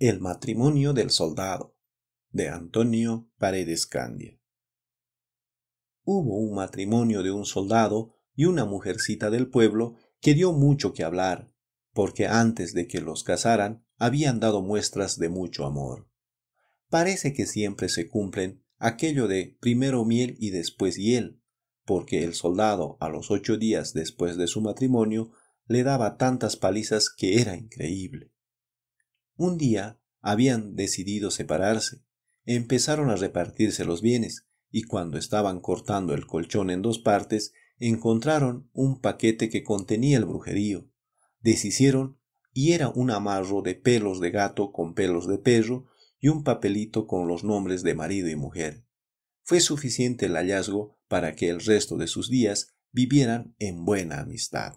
El matrimonio del soldado de Antonio Paredes Candia. Hubo un matrimonio de un soldado y una mujercita del pueblo que dio mucho que hablar, porque antes de que los casaran habían dado muestras de mucho amor. Parece que siempre se cumplen aquello de primero miel y después hiel, porque el soldado a los ocho días después de su matrimonio le daba tantas palizas que era increíble. Un día habían decidido separarse, empezaron a repartirse los bienes, y cuando estaban cortando el colchón en dos partes, encontraron un paquete que contenía el brujerío. Deshicieron y era un amarro de pelos de gato con pelos de perro y un papelito con los nombres de marido y mujer. Fue suficiente el hallazgo para que el resto de sus días vivieran en buena amistad.